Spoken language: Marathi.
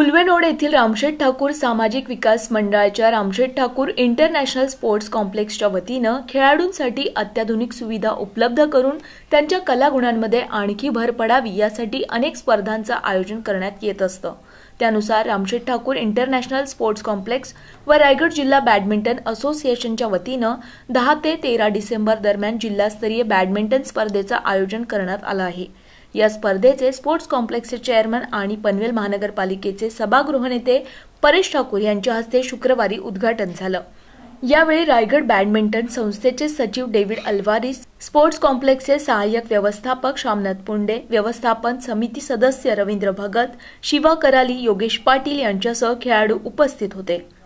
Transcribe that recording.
पुलवेनोड येथील रामशेठ ठाकूर सामाजिक विकास मंडळाच्या रामशेठ ठाकूर इंटरनॅशनल स्पोर्ट्स कॉम्प्लेक्सच्या वतीनं खेळाडूंसाठी अत्याधुनिक सुविधा उपलब्ध करून त्यांच्या कलागुणांमध्ये आणखी भर पडावी यासाठी अनेक स्पर्धांचं आयोजन करण्यात येत असतं त्यानुसार Ramsheth Thakur international sports complex व रायगड जिल्हा बॅडमिंटन असोसिएशनच्या वतीनं दहा ते तेरा डिसेंबर दरम्यान जिल्हास्तरीय बॅडमिंटन स्पर्धेचं आयोजन करण्यात आलं आहे या स्पर्धेचे स्पोर्ट्स कॉम्प्लेक्सचे चेअरमन आणि पनवेल महानगरपालिकेचे सभागृह नेते परेश ठाकूर यांच्या हस्ते शुक्रवारी उद्घाटन झालं यावेळी रायगड बॅडमिंटन संस्थेचे सचिव डेव्हिड अल्वारिस स्पोर्ट्स कॉम्प्लेक्सचे सहाय्यक व्यवस्थापक शामनाथ पुंडे व्यवस्थापन समिती सदस्य रवींद्र भगत शिवा कराली योगेश पाटील यांच्यासह खेळाडू उपस्थित होते